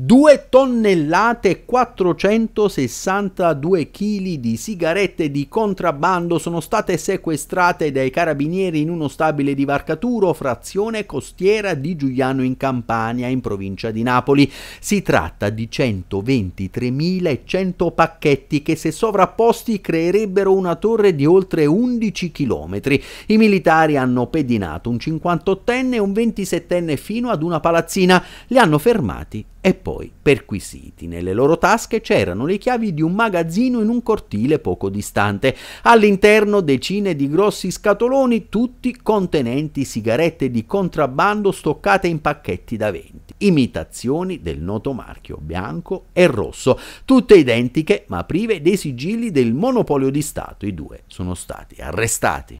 2 tonnellate e 462 kg di sigarette di contrabbando sono state sequestrate dai carabinieri in uno stabile di Varcaturo, frazione costiera di Giuliano in Campania, in provincia di Napoli. Si tratta di 123.100 pacchetti che se sovrapposti creerebbero una torre di oltre 11 km. I militari hanno pedinato un 58enne e un 27enne fino ad una palazzina, li hanno fermati e poi perquisiti. Nelle loro tasche c'erano le chiavi di un magazzino in un cortile poco distante, all'interno decine di grossi scatoloni, tutti contenenti sigarette di contrabbando stoccate in pacchetti da venti, imitazioni del noto marchio bianco e rosso, tutte identiche ma prive dei sigilli del monopolio di Stato. I due sono stati arrestati.